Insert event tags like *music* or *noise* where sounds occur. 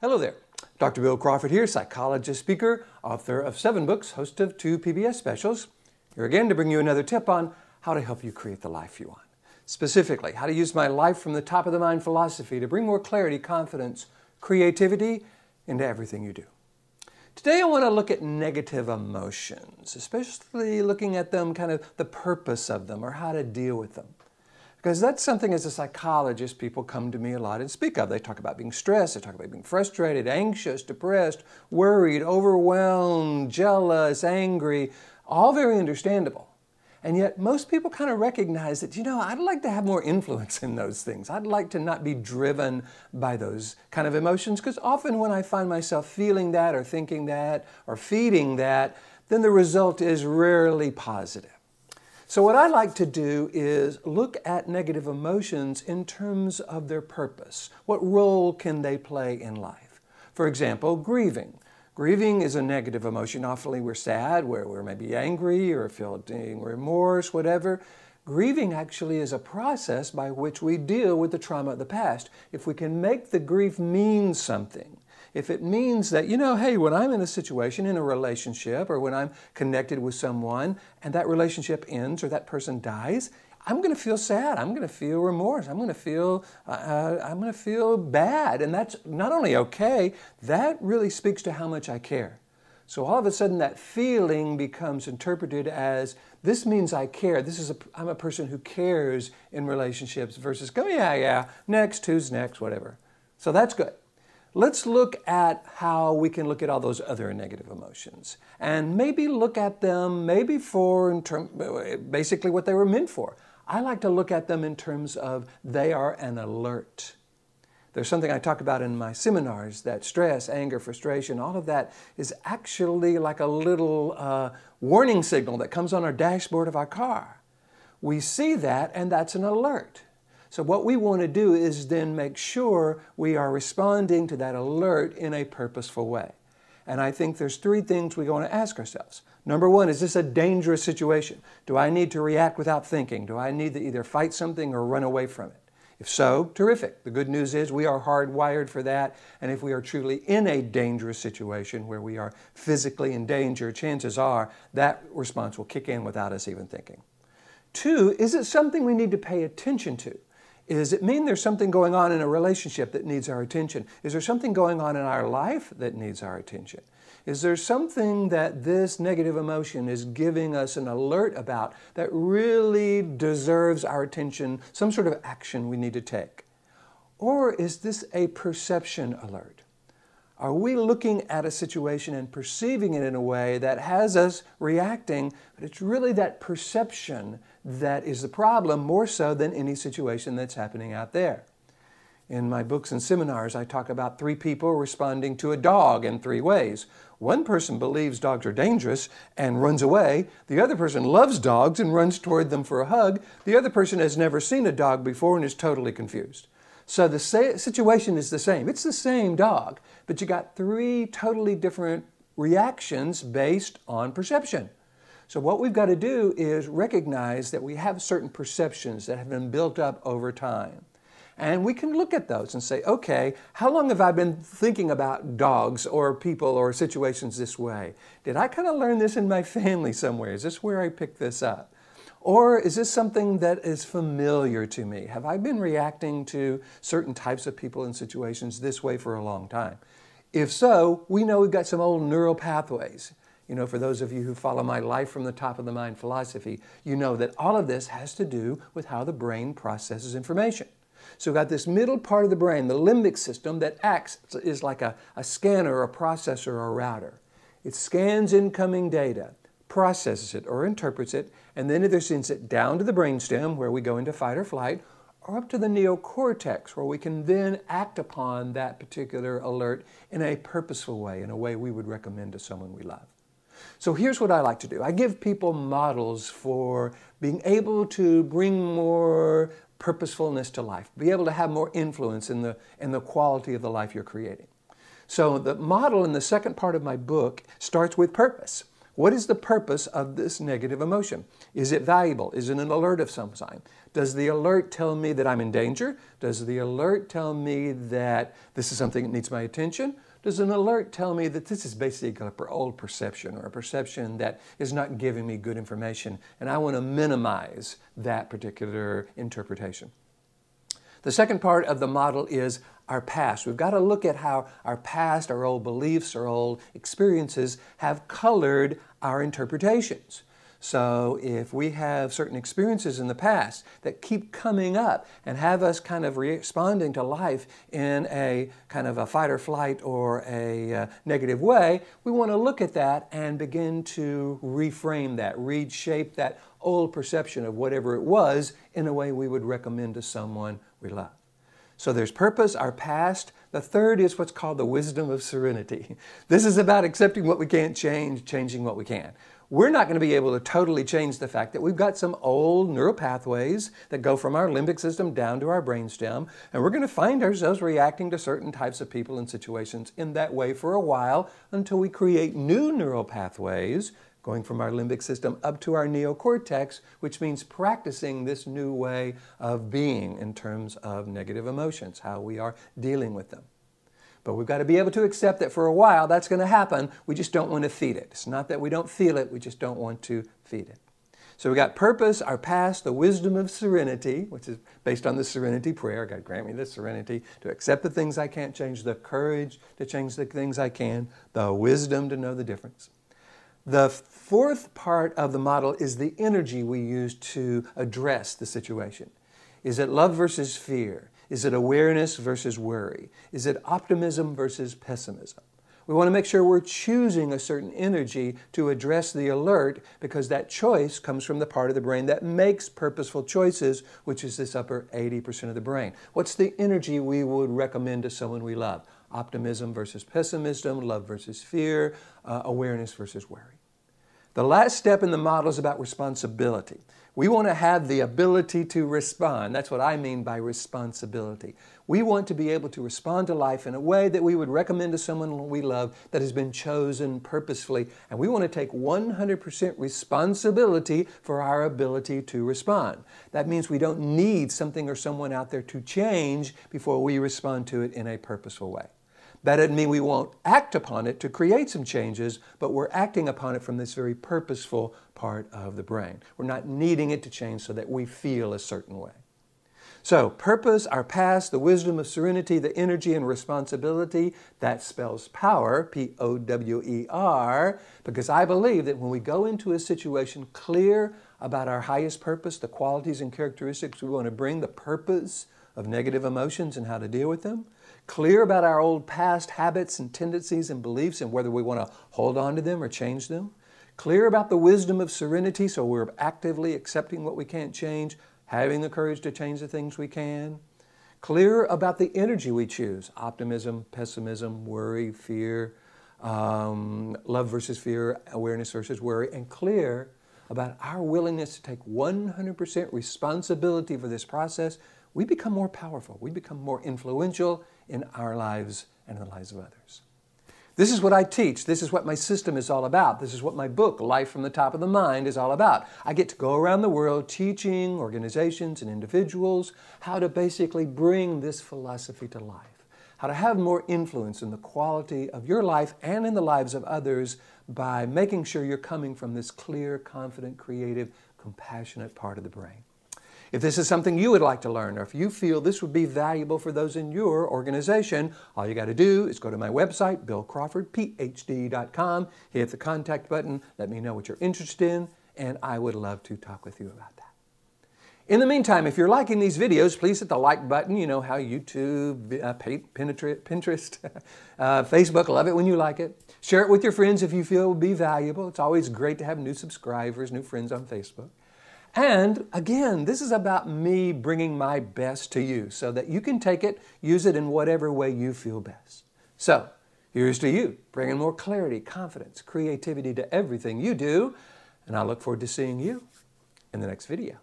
Hello there. Dr. Bill Crawford here, psychologist, speaker, author of seven books, host of two PBS specials. Here again to bring you another tip on how to help you create the life you want. Specifically, how to use my life from the top of the mind philosophy to bring more clarity, confidence, creativity into everything you do. Today I want to look at negative emotions, especially looking at them, kind of the purpose of them or how to deal with them. Because that's something as a psychologist people come to me a lot and speak of. They talk about being stressed, they talk about being frustrated, anxious, depressed, worried, overwhelmed, jealous, angry, all very understandable. And yet, most people kind of recognize that, you know, I'd like to have more influence in those things. I'd like to not be driven by those kind of emotions, because often when I find myself feeling that or thinking that or feeding that, then the result is rarely positive. So what I like to do is look at negative emotions in terms of their purpose. What role can they play in life? For example, grieving. Grieving is a negative emotion. Often we're sad, where we're maybe angry or feeling remorse, whatever. Grieving actually is a process by which we deal with the trauma of the past. If we can make the grief mean something, if it means that, you know, hey, when I'm in a situation, in a relationship, or when I'm connected with someone and that relationship ends or that person dies, I'm going to feel sad. I'm going to feel remorse. I'm going to feel uh, uh I'm going to feel bad, and that's not only okay. That really speaks to how much I care. So all of a sudden, that feeling becomes interpreted as this means I care. This is a, I'm a person who cares in relationships versus go oh, yeah yeah next who's next whatever. So that's good. Let's look at how we can look at all those other negative emotions and maybe look at them maybe for in term, basically what they were meant for. I like to look at them in terms of they are an alert. There's something I talk about in my seminars that stress, anger, frustration, all of that is actually like a little uh, warning signal that comes on our dashboard of our car. We see that and that's an alert. So what we want to do is then make sure we are responding to that alert in a purposeful way. And I think there's three things we want to ask ourselves. Number one, is this a dangerous situation? Do I need to react without thinking? Do I need to either fight something or run away from it? If so, terrific. The good news is we are hardwired for that. And if we are truly in a dangerous situation where we are physically in danger, chances are that response will kick in without us even thinking. Two, is it something we need to pay attention to? Does it mean there's something going on in a relationship that needs our attention? Is there something going on in our life that needs our attention? Is there something that this negative emotion is giving us an alert about that really deserves our attention, some sort of action we need to take? Or is this a perception alert? Are we looking at a situation and perceiving it in a way that has us reacting? But it's really that perception that is the problem more so than any situation that's happening out there. In my books and seminars, I talk about three people responding to a dog in three ways. One person believes dogs are dangerous and runs away. The other person loves dogs and runs toward them for a hug. The other person has never seen a dog before and is totally confused. So the situation is the same. It's the same dog, but you got three totally different reactions based on perception. So what we've got to do is recognize that we have certain perceptions that have been built up over time. And we can look at those and say, okay, how long have I been thinking about dogs or people or situations this way? Did I kind of learn this in my *laughs* family somewhere? Is this where I picked this up? Or is this something that is familiar to me? Have I been reacting to certain types of people and situations this way for a long time? If so, we know we've got some old neural pathways. You know, for those of you who follow my life from the top of the mind philosophy, you know that all of this has to do with how the brain processes information. So we've got this middle part of the brain, the limbic system, that acts, is like a, a scanner, a processor, or a router. It scans incoming data processes it or interprets it, and then either sends it down to the brainstem where we go into fight or flight, or up to the neocortex where we can then act upon that particular alert in a purposeful way, in a way we would recommend to someone we love. So here's what I like to do. I give people models for being able to bring more purposefulness to life, be able to have more influence in the, in the quality of the life you're creating. So the model in the second part of my book starts with purpose. What is the purpose of this negative emotion? Is it valuable? Is it an alert of some kind? Does the alert tell me that I'm in danger? Does the alert tell me that this is something that needs my attention? Does an alert tell me that this is basically an old perception or a perception that is not giving me good information and I want to minimize that particular interpretation? The second part of the model is our past. We've got to look at how our past, our old beliefs, our old experiences have colored our interpretations. So if we have certain experiences in the past that keep coming up and have us kind of responding to life in a kind of a fight or flight or a uh, negative way, we want to look at that and begin to reframe that, reshape that old perception of whatever it was in a way we would recommend to someone we love. So there's purpose, our past. The third is what's called the wisdom of serenity. *laughs* This is about accepting what we can't change, changing what we can. We're not going to be able to totally change the fact that we've got some old neural pathways that go from our limbic system down to our brainstem, and we're going to find ourselves reacting to certain types of people and situations in that way for a while until we create new neural pathways going from our limbic system up to our neocortex, which means practicing this new way of being in terms of negative emotions, how we are dealing with them. But we've got to be able to accept that for a while that's going to happen. We just don't want to feed it. It's not that we don't feel it, we just don't want to feed it. So we got purpose, our past, the wisdom of serenity, which is based on the serenity prayer. God grant me the serenity to accept the things I can't change, the courage to change the things I can, the wisdom to know the difference. The fourth part of the model is the energy we use to address the situation. Is it love versus fear? Is it awareness versus worry? Is it optimism versus pessimism? We want to make sure we're choosing a certain energy to address the alert because that choice comes from the part of the brain that makes purposeful choices, which is this upper 80% of the brain. What's the energy we would recommend to someone we love? Optimism versus pessimism, love versus fear, uh, awareness versus worry. The last step in the model is about responsibility. We want to have the ability to respond. That's what I mean by responsibility. We want to be able to respond to life in a way that we would recommend to someone we love that has been chosen purposefully. And we want to take 100% responsibility for our ability to respond. That means we don't need something or someone out there to change before we respond to it in a purposeful way. That doesn't mean we won't act upon it to create some changes, but we're acting upon it from this very purposeful part of the brain. We're not needing it to change so that we feel a certain way. So, purpose, our past, the wisdom of serenity, the energy and responsibility, that spells power, P O W E R, because I believe that when we go into a situation clear about our highest purpose, the qualities and characteristics we want to bring, the purpose of negative emotions and how to deal with them, clear about our old past habits and tendencies and beliefs and whether we want to hold on to them or change them. Clear about the wisdom of serenity so we're actively accepting what we can't change, having the courage to change the things we can. Clear about the energy we choose optimism, pessimism, worry, fear, um, love versus fear, awareness versus worry, and clear about our willingness to take 100% responsibility for this process we become more powerful. We become more influential in our lives and in the lives of others. This is what I teach. This is what my system is all about. This is what my book, Life from the Top of the Mind, is all about. I get to go around the world teaching organizations and individuals how to basically bring this philosophy to life, how to have more influence in the quality of your life and in the lives of others by making sure you're coming from this clear, confident, creative, compassionate part of the brain. If this is something you would like to learn, or if you feel this would be valuable for those in your organization, all you got to do is go to my website, billcrawfordphd.com, hit the contact button, let me know what you're interested in, and I would love to talk with you about that. In the meantime, if you're liking these videos, please hit the like button. You know how YouTube, uh, Pinterest, *laughs* uh, Facebook love it when you like it. Share it with your friends if you feel it would be valuable. It's always great to have new subscribers, new friends on Facebook. And again, this is about me bringing my best to you so that you can take it, use it in whatever way you feel best. So, here's to you, bringing more clarity, confidence, creativity to everything you do. And I look forward to seeing you in the next video.